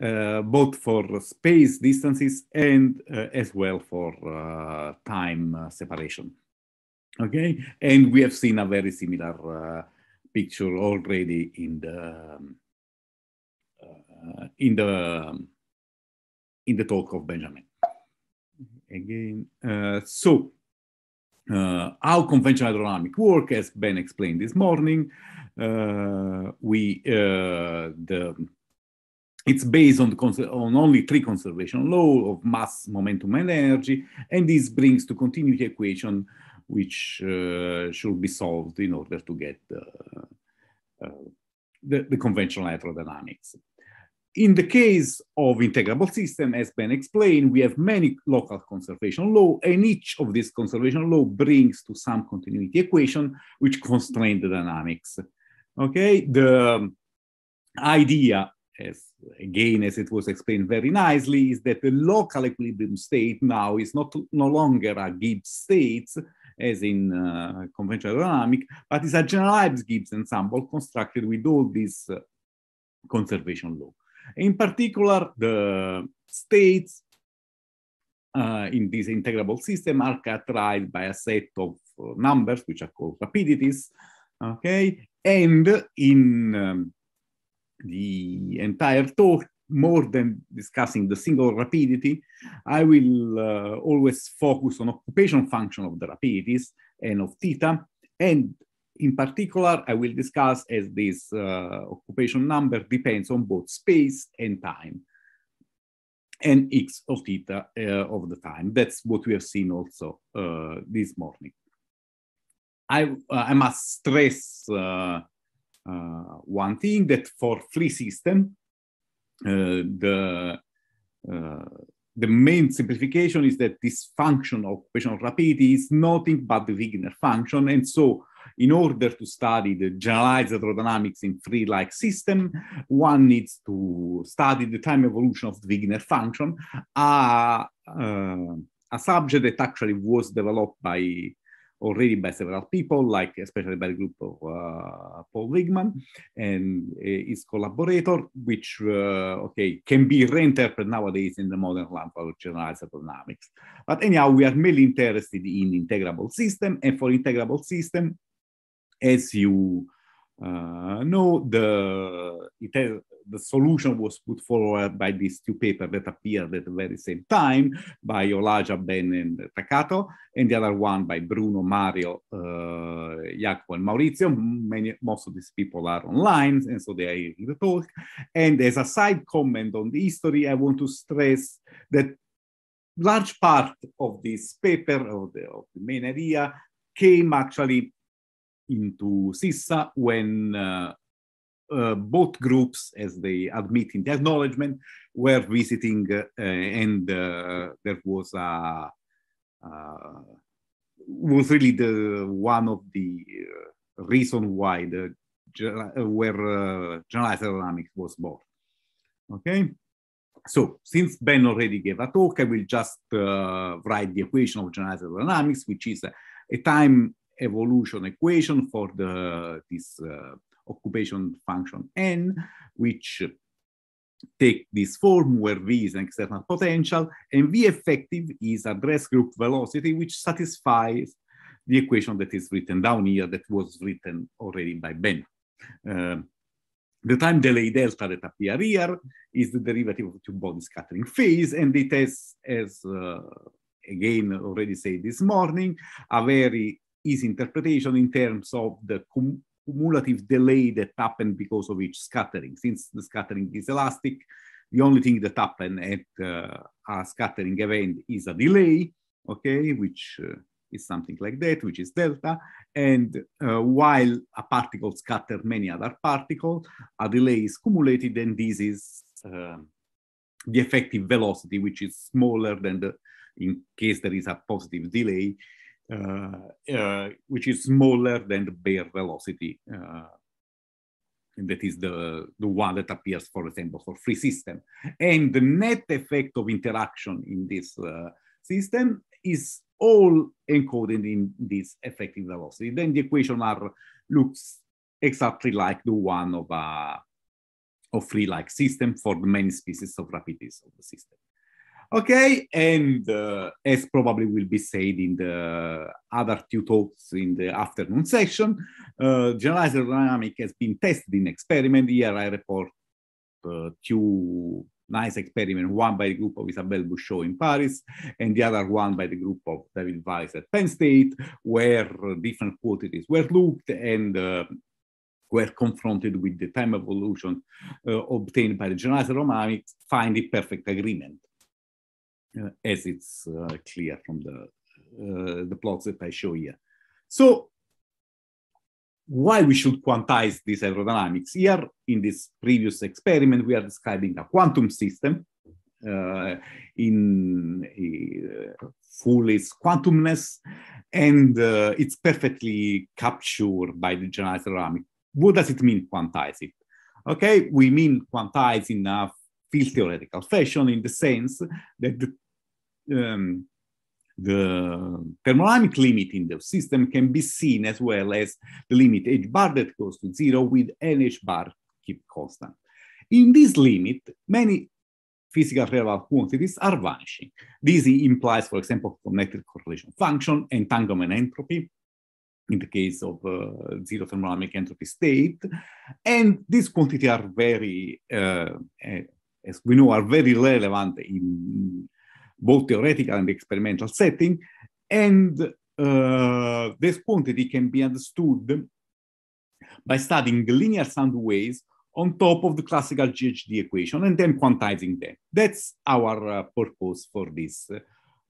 Uh, both for space distances and uh, as well for uh, time separation. Okay, and we have seen a very similar picture already in the um, uh, in the um, in the talk of Benjamin. Mm-hmm. Again, uh, so uh, how conventional hydrodynamic work, as Ben explained this morning, we the it's based on, on, only three conservation law of mass, momentum, and energy, and this brings to continuity equation, which uh, should be solved in order to get uh, uh, the, the, conventional hydrodynamics. In the case of integrable system, as Ben explained, we have many local conservation law, and each of these conservation law brings to some continuity equation, which constrain the dynamics. Okay, the idea, as again, as it was explained very nicely, is that the local equilibrium state now is not no longer a Gibbs state, as in uh, conventional dynamic, but is a generalized Gibbs ensemble constructed with all these uh, conservation law. In particular, the states uh, in this integrable system are characterized by a set of uh, numbers, which are called rapidities, okay? And in um, the entire talk, more than discussing the single rapidity, I will uh, always focus on occupation function of the rapidities and of theta. And in particular, I will discuss as this uh, occupation number depends on both space and time and x of theta uh, of the time. That's what we have seen also uh, this morning. I, uh, I must stress uh, uh, one thing that for free system, uh, the uh, the main simplification is that this function of occupational rapidity is nothing but the Wigner function. And so in order to study the generalized aerodynamics in free-like system, one needs to study the time evolution of the Wigner function, uh, uh, a subject that actually was developed by already by several people, like especially by the group of uh, Paul Wigman and uh, his collaborator, which uh, okay can be reinterpreted nowadays in the modern language of generalizable dynamics. But anyhow, we are mainly interested in integrable system, and for integrable system, as you uh, no, the, it has, the solution was put forward by these two papers that appeared at the very same time by Olaja Ben and Takato, and the other one by Bruno, Mario, uh, Jacopo, and Maurizio. Many, most of these people are online, and so they are hearing the talk. And as a side comment on the history, I want to stress that large part of this paper, or the, of the main idea, came actually into CISA when uh, uh, both groups, as they admit in the acknowledgement, were visiting uh, and uh, there was a uh, was really the one of the reason why the where uh, generalized aerodynamics was born. Okay, so since Ben already gave a talk, I will just uh, write the equation of generalized aerodynamics, which is a, a time evolution equation for the, this uh, occupation function n, which take this form where V is an external potential, and V effective is a group velocity, which satisfies the equation that is written down here that was written already by Ben. Uh, the time delay delta that appear here is the derivative of two-body scattering phase, and it has, as uh, again already said this morning, a very his interpretation in terms of the cum- cumulative delay that happened because of each scattering. Since the scattering is elastic, the only thing that happened at uh, a scattering event is a delay, okay, which uh, is something like that, which is delta. And uh, while a particle scatters many other particles, a delay is cumulated, and this is um, the effective velocity, which is smaller than the, in case there is a positive delay, uh, uh, which is smaller than the bare velocity and uh, that is the, the one that appears, for example, for free system. And the net effect of interaction in this uh, system is all encoded in this effective velocity. Then the equation are looks exactly like the one of a of free-like system for the many species of rapidities of the system. Okay, and uh, as probably will be said in the other two talks in the afternoon session, uh, generalized aerodynamic has been tested in experiment. Here I report uh, two nice experiments: one by the group of Isabelle Bouchot in Paris, and the other one by the group of David Weiss at Penn State, where different quantities were looked and uh, were confronted with the time evolution uh, obtained by the generalized aerodynamics, find perfect agreement as it's uh, clear from the, uh, the plots that I show here. So why we should quantize this aerodynamics. Here, in this previous experiment, we are describing a quantum system uh, in uh, full its quantumness, and uh, it's perfectly captured by the generalized aerodynamics. What does it mean, quantize it? Okay, we mean quantize in a field theoretical fashion in the sense that the um, the thermodynamic limit in the system can be seen as well as the limit h bar that goes to zero with nh bar keep constant. In this limit, many physical relevant quantities are vanishing. This implies, for example, connected correlation function, entanglement entropy, in the case of uh, zero thermodynamic entropy state. And these quantities are very, uh, eh, as we know, are very relevant in both theoretical and experimental setting. And uh, this quantity can be understood by studying the linear sound waves on top of the classical GHD equation and then quantizing them. That's our uh, purpose for this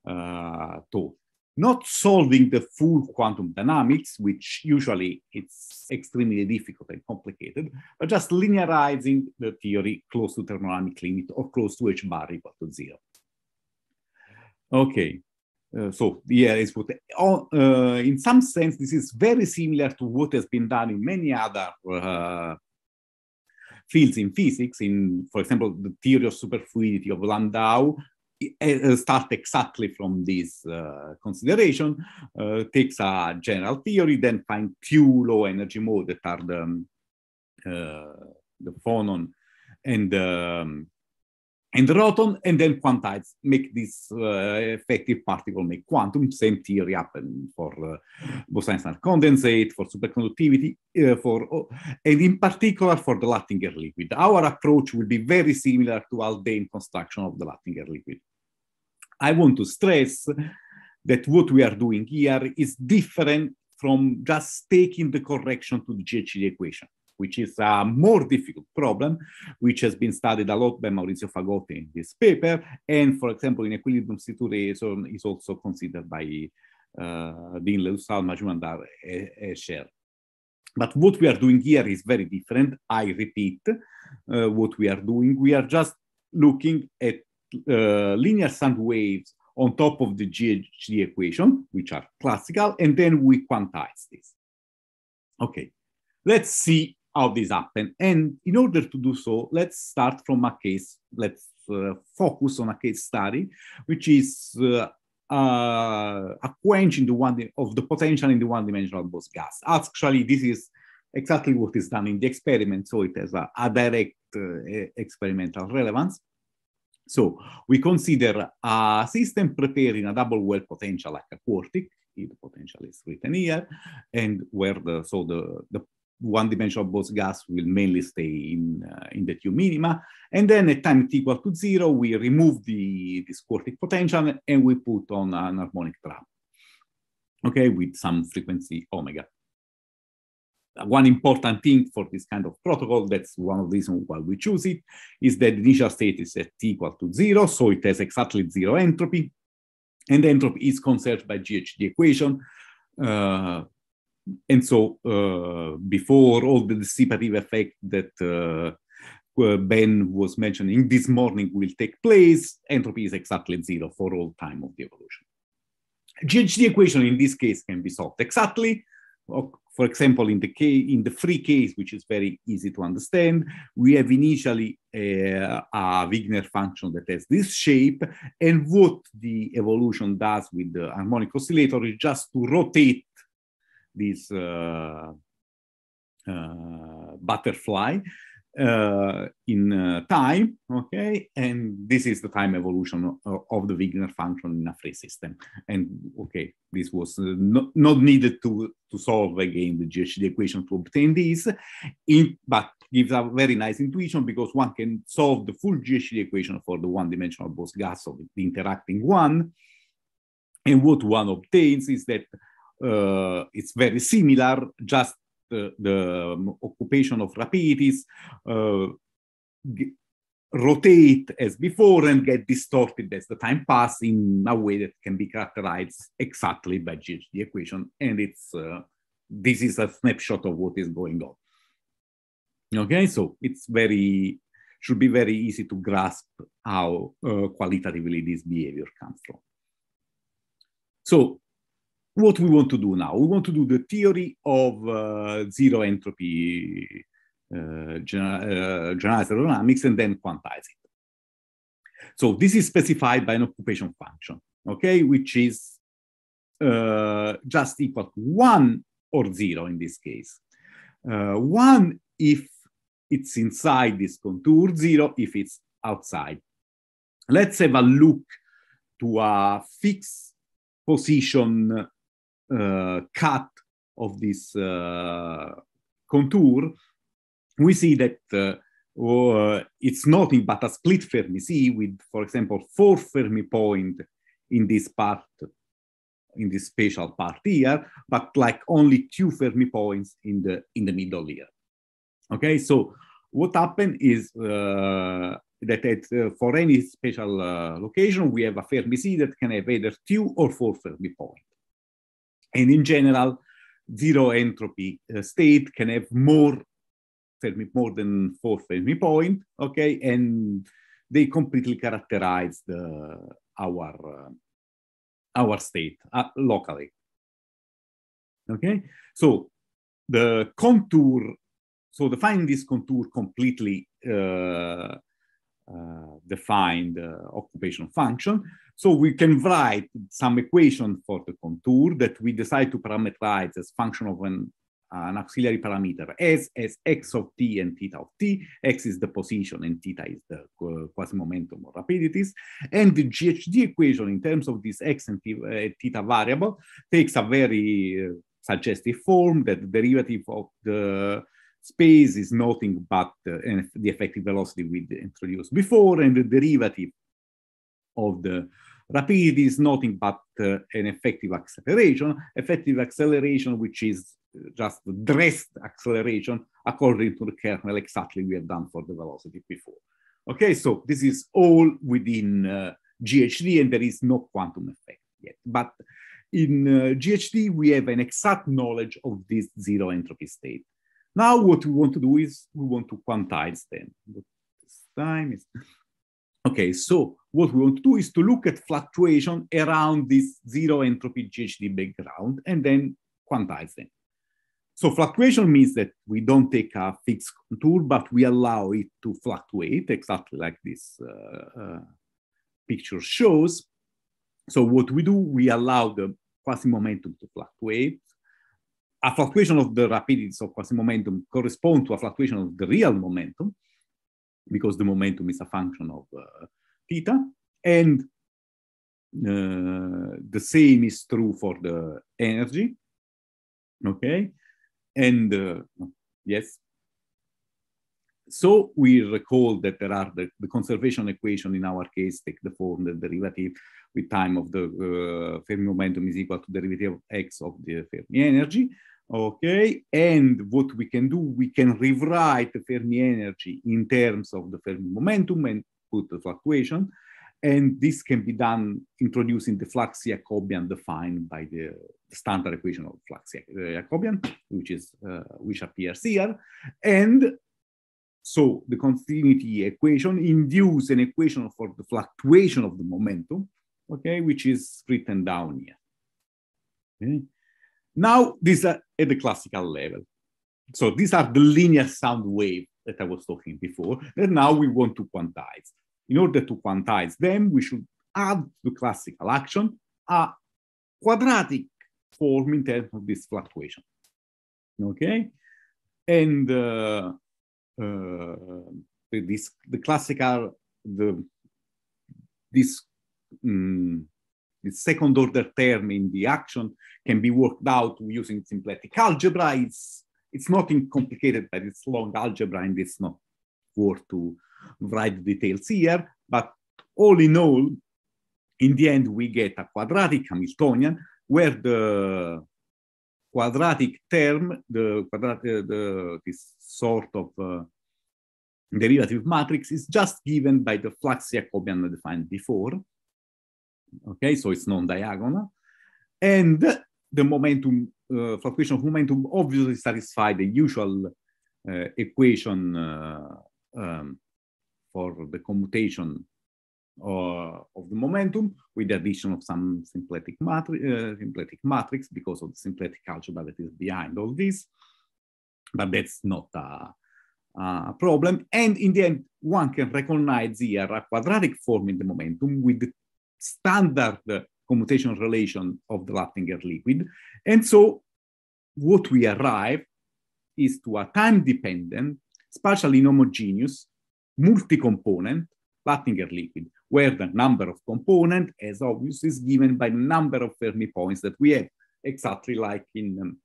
uh, talk. Not solving the full quantum dynamics, which usually it's extremely difficult and complicated, but just linearizing the theory close to thermodynamic limit or close to h bar equal to zero. Okay. Uh, so yeah, it's what, uh, in some sense, this is very similar to what has been done in many other uh, fields in physics. In, for example, the theory of superfluidity of Landau uh, uh, start exactly from this uh, consideration, takes a general theory, then find few low energy mode that are the, um, the phonon and um, and roton, and then quantize, make this uh, effective particle, make quantum. Same theory happen for uh, Bose-Einstein condensate, for superconductivity, uh, for oh, and in particular for the Lattinger liquid. Our approach will be very similar to Aldane construction of the Lattinger liquid. I want to stress that what we are doing here is different from just taking the correction to the GHD equation which is a more difficult problem, which has been studied a lot by Maurizio Fagotti in this paper. And for example, in equilibrium situation is also considered by uh, Dean Leusal, Majumandar, Escher. But what we are doing here is very different. I repeat uh, what we are doing. We are just looking at uh, linear sound waves on top of the GHD equation, which are classical, and then we quantize this. Okay, let's see how this happened. And in order to do so, let's start from a case. Let's uh, focus on a case study, which is uh, uh, a quench in the one of the potential in the one-dimensional Bose gas. Actually, this is exactly what is done in the experiment, so it has a, a direct uh, experimental relevance. So we consider a system prepared in a double well potential like a quartic, the potential is written here, and where the so the, the one-dimensional Bose gas will mainly stay in, uh, in the Q minima. And then at time t equal to zero, we remove the, this quartic potential and we put on an harmonic trap, okay, with some frequency omega. One important thing for this kind of protocol, that's one of the reasons why we choose it, is that initial state is at t equal to zero, so it has exactly zero entropy. And entropy is conserved by GHD equation, uh, and so uh, before all the dissipative effect that uh, uh, Ben was mentioning this morning will take place, entropy is exactly zero for all time of the evolution. GHD equation in this case can be solved exactly. For example, in the case, in the free case, which is very easy to understand, we have initially a, a Wigner function that has this shape, and what the evolution does with the harmonic oscillator is just to rotate this uh, uh, butterfly uh, in time, okay? And this is the time evolution of, of the Wigner function in a free system. And okay, this was not, not needed to, to solve again the GHD equation to obtain this, in, but gives a very nice intuition because one can solve the full GHD equation for the one-dimensional bose of the interacting one. And what one obtains is that uh, it's very similar, just the um, occupation of rapidities uh, rotate as before and get distorted as the time passes in a way that can be characterized exactly by GHD equation. And it's uh, this is a snapshot of what is going on. Okay, so it's very should be very easy to grasp how uh, qualitatively this behavior comes from. So what we want to do now. We want to do the theory of uh, zero entropy uh, gener uh, generalized aerodynamics and then quantize it. So this is specified by an occupation function, okay, which is uh, just equal to one or zero in this case. Uh, one if it's inside this contour, zero if it's outside. Let's have a look to a fixed position uh, cut of this uh, contour, we see that uh, it's nothing but a split Fermi C with, for example, four Fermi point in this part, in this spatial part here, but like only two Fermi points in the in the middle here. Okay, so what happened is uh, that at, uh, for any special uh, location, we have a Fermi C that can have either two or four Fermi points. And in general, zero entropy uh, state can have more Fermi, more than four Fermi point, okay? And they completely characterize the, our, uh, our state uh, locally, okay? So the contour, so define this contour completely uh, uh, defined uh, occupation function. So we can write some equation for the contour that we decide to parameterize as function of an, uh, an auxiliary parameter s as x of t and theta of t. x is the position and theta is the uh, quasi-momentum or rapidities. And the GHD equation in terms of this x and uh, theta variable takes a very uh, suggestive form that the derivative of the space is nothing but the effective velocity we introduced before and the derivative of the Rapidity is nothing but uh, an effective acceleration, effective acceleration, which is uh, just dressed acceleration according to the kernel, exactly we have done for the velocity before. Okay, so this is all within uh, GHD and there is no quantum effect yet. But in uh, GHD, we have an exact knowledge of this zero entropy state. Now what we want to do is we want to quantize them. This time is, okay, so what we want to do is to look at fluctuation around this zero entropy GHD background and then quantize them. So fluctuation means that we don't take a fixed contour, but we allow it to fluctuate exactly like this uh, uh, picture shows. So what we do, we allow the quasi-momentum to fluctuate. A fluctuation of the rapidities of quasi-momentum corresponds to a fluctuation of the real momentum because the momentum is a function of uh, theta. And uh, the same is true for the energy. Okay. And uh, yes. So we recall that there are the, the, conservation equation in our case take the form the derivative with time of the uh, Fermi momentum is equal to derivative of x of the Fermi energy. Okay, and what we can do, we can rewrite the Fermi energy in terms of the Fermi momentum and put the fluctuation. And this can be done introducing the flux Jacobian defined by the standard equation of flux uh, Jacobian, which is uh, which appears here. And so the continuity equation induces an equation for the fluctuation of the momentum, okay, which is written down here. Okay. Now these are at the classical level. So these are the linear sound wave that I was talking before, and now we want to quantize in order to quantize them, we should add the classical action a quadratic form in terms of this fluctuation. Okay, and uh, uh, this the classical the this um, mm, the second order term in the action can be worked out using symplectic algebra. It's it's not complicated, but it's long algebra, and it's not worth to write details here. But all in all, in the end, we get a quadratic Hamiltonian where the quadratic term, the, quadrat uh, the this sort of uh, derivative matrix is just given by the flux Jacobian defined before. Okay, so it's non-diagonal. And the momentum, uh, fluctuation of momentum obviously satisfy the usual uh, equation uh, um, for the commutation uh, of the momentum with the addition of some symplectic, matri uh, symplectic matrix because of the symplectic algebra that is behind all this. But that's not a, a problem. And in the end, one can recognize here a quadratic form in the momentum with the standard uh, commutation relation of the Laptinger liquid. And so what we arrive is to a time-dependent, spatially inhomogeneous multi-component Lattinger liquid, where the number of component, as obvious, is given by the number of Fermi points that we have, exactly like in, um,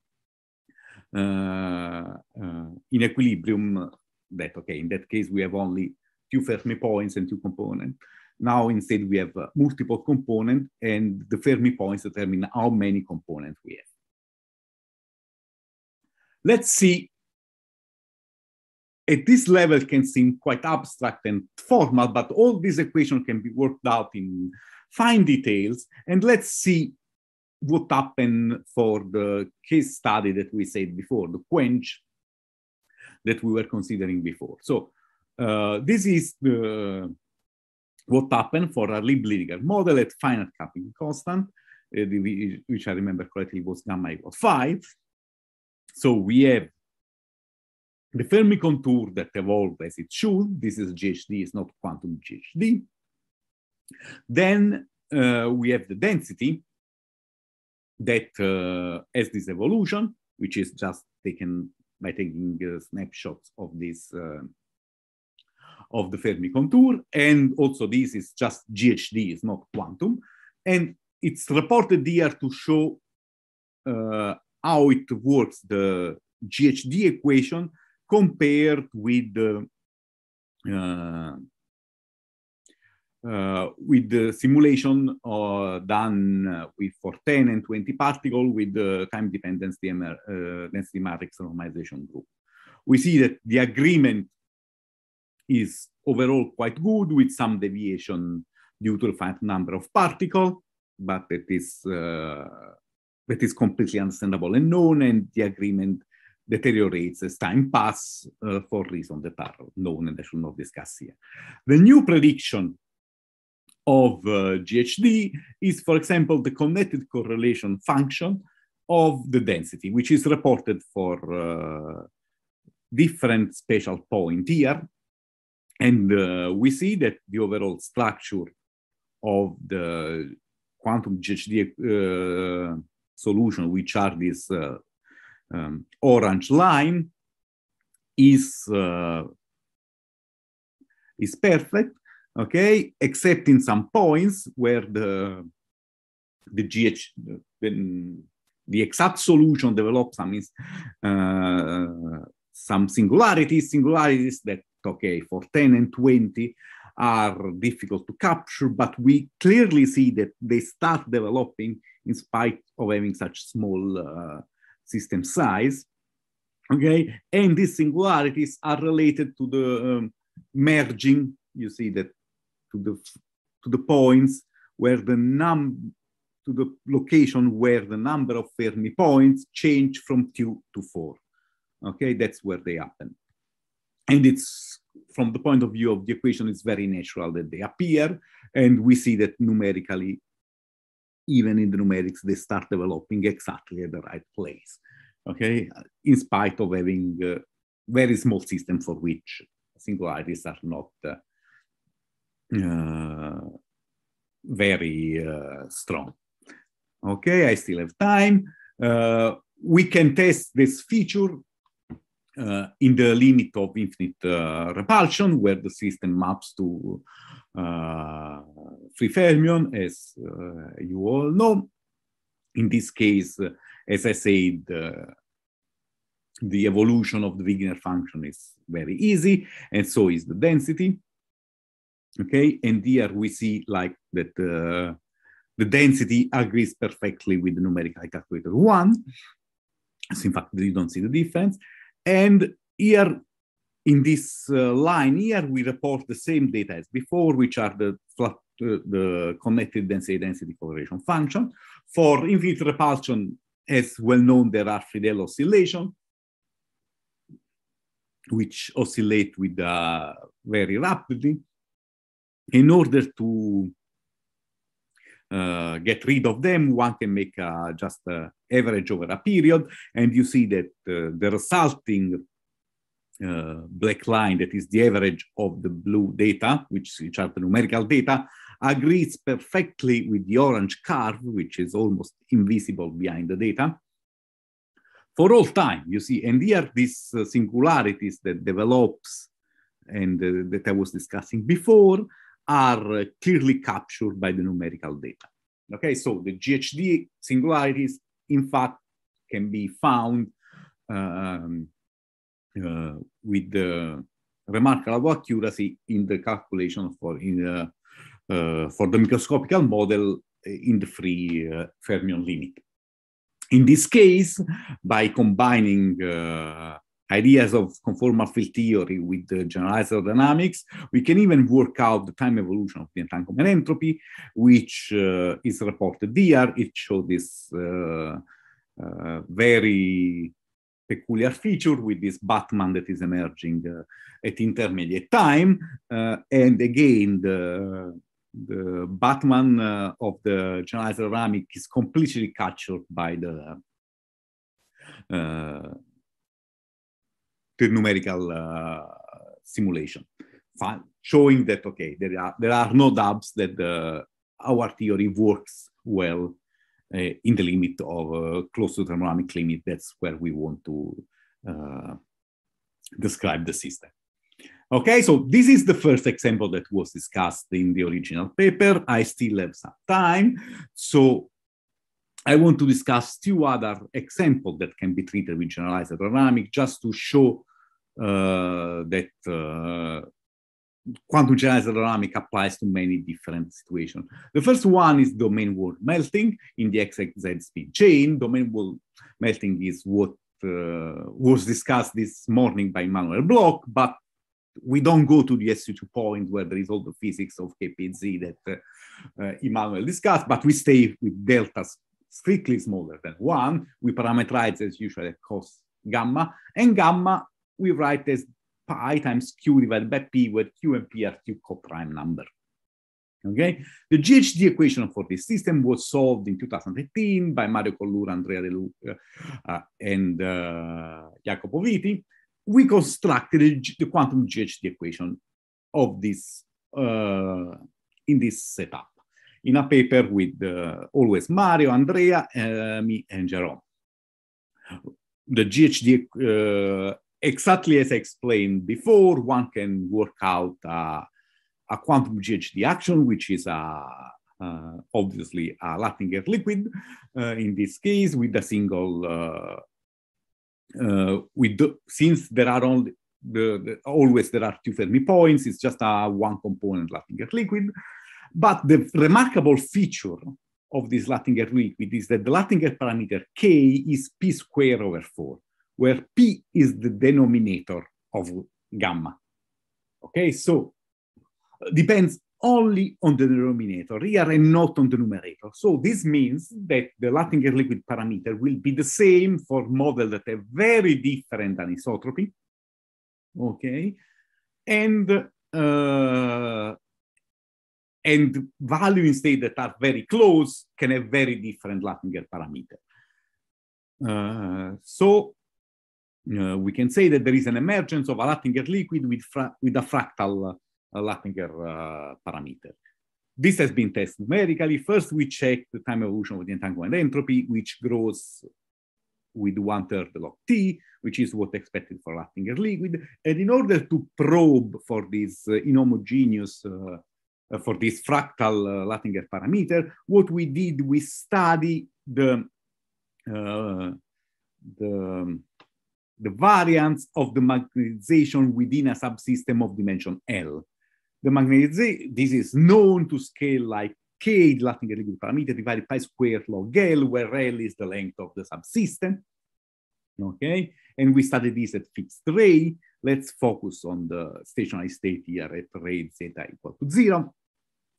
uh, uh, in equilibrium that, okay, in that case, we have only two Fermi points and two component. Now, instead, we have uh, multiple component and the Fermi points determine how many components we have. Let's see at this level can seem quite abstract and formal, but all these equations can be worked out in fine details. And let's see what happened for the case study that we said before, the quench that we were considering before. So uh, this is what happened for our leib model at finite capping constant, uh, which I remember correctly was gamma equals five. So we have the Fermi contour that evolved as it should, this is GHD, it's not quantum GHD. Then uh, we have the density that uh, has this evolution, which is just taken by taking uh, snapshots of this uh, of the Fermi contour, and also this is just GHD, it's not quantum, and it's reported here to show uh, how it works the GHD equation compared with uh, uh, uh, with the simulation uh, done uh, with for 10 and 20 particle with the time dependence DMR, uh, density matrix normalization group. We see that the agreement is overall quite good with some deviation due to the finite number of particle, but it is that is completely understandable and known and the agreement deteriorates as time passes uh, for reasons that are known and I should not discuss here. The new prediction of uh, GHD is, for example, the connected correlation function of the density, which is reported for uh, different spatial point here. And uh, we see that the overall structure of the quantum GHD uh, solution, which are these uh, um, orange line is uh, is perfect okay except in some points where the the gh the, the exact solution develops some uh, some singularities singularities that okay for 10 and 20 are difficult to capture, but we clearly see that they start developing in spite of having such small uh, system size. Okay, and these singularities are related to the um, merging. You see that to the to the points where the num to the location where the number of Fermi points change from two to four. Okay, that's where they happen, and it's from the point of view of the equation, it's very natural that they appear, and we see that numerically even in the numerics, they start developing exactly at the right place, okay? In spite of having very small system for which singularities are not uh, very uh, strong. Okay, I still have time. Uh, we can test this feature uh, in the limit of infinite repulsion, where the system maps to uh, free fermion, as uh, you all know. In this case, uh, as I said, the evolution of the Wigner function is very easy, and so is the density. Okay, and here we see like that uh, the density agrees perfectly with the numerical calculator one. So in fact, you don't see the difference. And here in this uh, line here, we report the same data as before, which are the, flat, uh, the connected density density correlation function. For infinite repulsion, as well known, there are Friedel oscillation, which oscillate with uh, very rapidly. In order to uh, get rid of them, one can make uh, just uh, average over a period, and you see that uh, the resulting uh, black line, that is the average of the blue data, which, which are the numerical data, agrees perfectly with the orange curve, which is almost invisible behind the data. For all time, you see, and here these uh, singularities that develops and uh, that I was discussing before are uh, clearly captured by the numerical data. Okay, so the GHD singularities, in fact, can be found um, uh, with remarkable accuracy in the calculation for in uh, uh, for the microscopical model in the free fermion limit. In this case, by combining ideas of conformal field theory with the generalized dynamics, we can even work out the time evolution of the entanglement entropy, which uh, is reported here. It shows this uh, uh, very peculiar feature with this Batman that is emerging uh, at intermediate time. Uh, and again, the the Batman uh, of the generalized Ramic is completely captured by the uh, the numerical uh, simulation, Fine. showing that okay, there are there are no doubts that uh, our theory works well Eh, in the limit of eh, close to thermodynamic limit, that's where we want to uh, describe the system. Okay, so this is the first example that was discussed in the original paper. I still have some time. So I want to discuss two other examples that can be treated with generalized aerodynamics just to show uh, that uh, quantum generalized aerodynamic applies to many different situations. The first one is domain wall melting in the XXZ speed chain. Domain wall melting is what uh, was discussed this morning by Manuel Bloch, but we don't go to the SU2 point where there is all the physics of KPZ that uh, uh, Emmanuel discussed, but we stay with deltas strictly smaller than one. We parameterize as usual at cos gamma, and gamma we write as pi times q divided by p, where q and p are q coprime number. Okay, the GHD equation for this system was solved in 2018 by Mario Collura, Andrea De Luca, uh, and uh, Jacopo Viti. We constructed the, quantum GHD equation of this uh, in this setup in a paper with uh, always Mario, Andrea, uh, me, and Jerome. The GHD exactly as I explained before, one can work out uh, a quantum GHD action, which is a, uh, obviously a Lattinger liquid uh, in this case with a single, uh, uh, with the, since there are only, the, the, always there are two Fermi points, it's just a one component Lattinger liquid. But the remarkable feature of this Lattinger liquid is that the Lattinger parameter k is p square over 4 where P is the denominator of gamma. Okay, so depends only on the denominator here and not on the numerator. So this means that the Lattinger liquid parameter will be the same for models that have very different anisotropy. Okay, and uh, and value instead that are very close can have very different Lattinger parameter. Uh, so uh, we can say that there is an emergence of a Rattinger liquid with, with a fractal uh, uh, parameter. This has been tested numerically. First, we check the time evolution of the entanglement entropy, which grows with one third log t, which is what expected for Rattinger liquid. And in order to probe for this uh, inhomogeneous, uh, uh for this fractal uh, parameter, what we did, we study the, uh, the um, the variance of the magnetization within a subsystem of dimension L. The magnetization, this is known to scale like k, the Latin Greek parameter divided by square log L, where L is the length of the subsystem. Okay, and we studied this at fixed ray. Let's focus on the stationary state here at rate zeta equal to zero.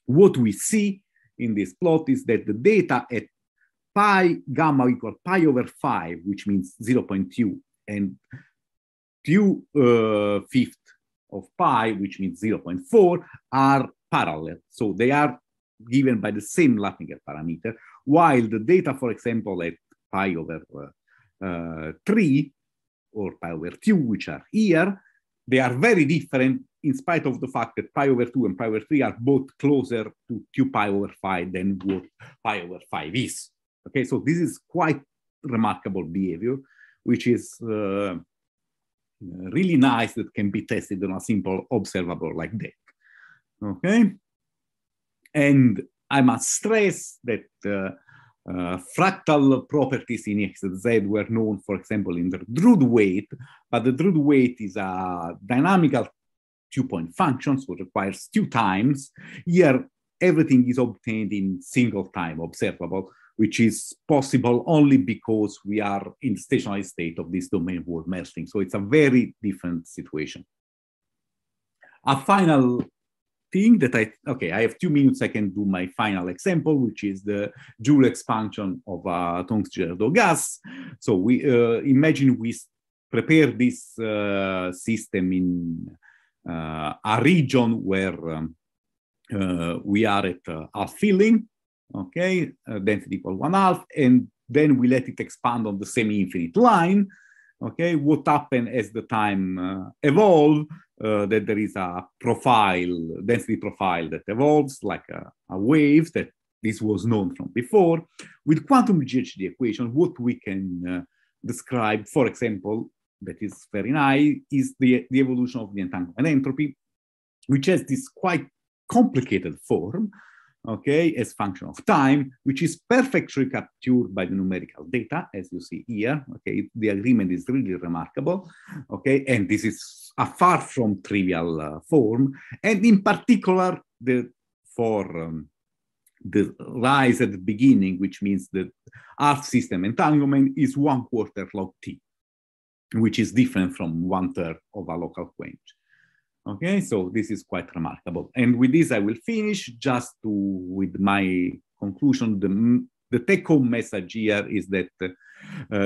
What we see in this plot is that the data at pi gamma equal pi over 5, which means 0.2 and two uh, of pi, which means 0.4, are parallel. So they are given by the same Lappinger parameter, while the data, for example, at pi over uh, uh, 3 or pi over 2, which are here, they are very different in spite of the fact that pi over 2 and pi over 3 are both closer to 2 pi over 5 than what pi over 5 is. Okay, so this is quite remarkable behavior which is uh, uh, really nice that can be tested on a simple observable like that. Okay? And I must stress that uh, uh, fractal properties in XZ were known, for example, in the Drude weight, but the Drude weight is a dynamical two-point function, so it requires two times. Here, everything is obtained in single time observable which is possible only because we are in stationary state of this domain wall melting. So it's a very different situation. A final thing that I, okay, I have two minutes, I can do my final example, which is the Joule expansion of a uh, tungsten gas. So we uh, imagine we prepare this uh, system in uh, a region where um, uh, we are at uh, a filling okay, uh, density equal one half, and then we let it expand on the semi-infinite line, okay, what happened as the time uh, evolve, uh, that there is a profile, density profile that evolves like a, a, wave that this was known from before. With quantum GHD equation, what we can uh, describe, for example, that is very nice, is the, the evolution of the entanglement entropy, which has this quite complicated form, okay, as function of time, which is perfectly captured by the numerical data, as you see here, okay? The agreement is really remarkable, okay? And this is a far from trivial uh, form. And in particular, the for um, the rise at the beginning, which means that half system entanglement is one quarter log T, which is different from one third of a local quench. Okay, so this is quite remarkable. And with this, I will finish just to, with my conclusion. The, the take home message here is that uh,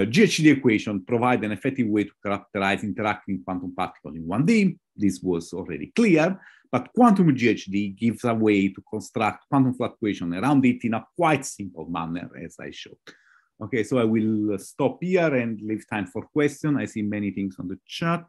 GHD equation provide an effective way to characterize interacting quantum particles in 1D. This was already clear, but quantum GHD gives a way to construct quantum fluctuation around it in a quite simple manner, as I showed. Okay, so I will uh, stop here and leave time for question. I see many things on the chat.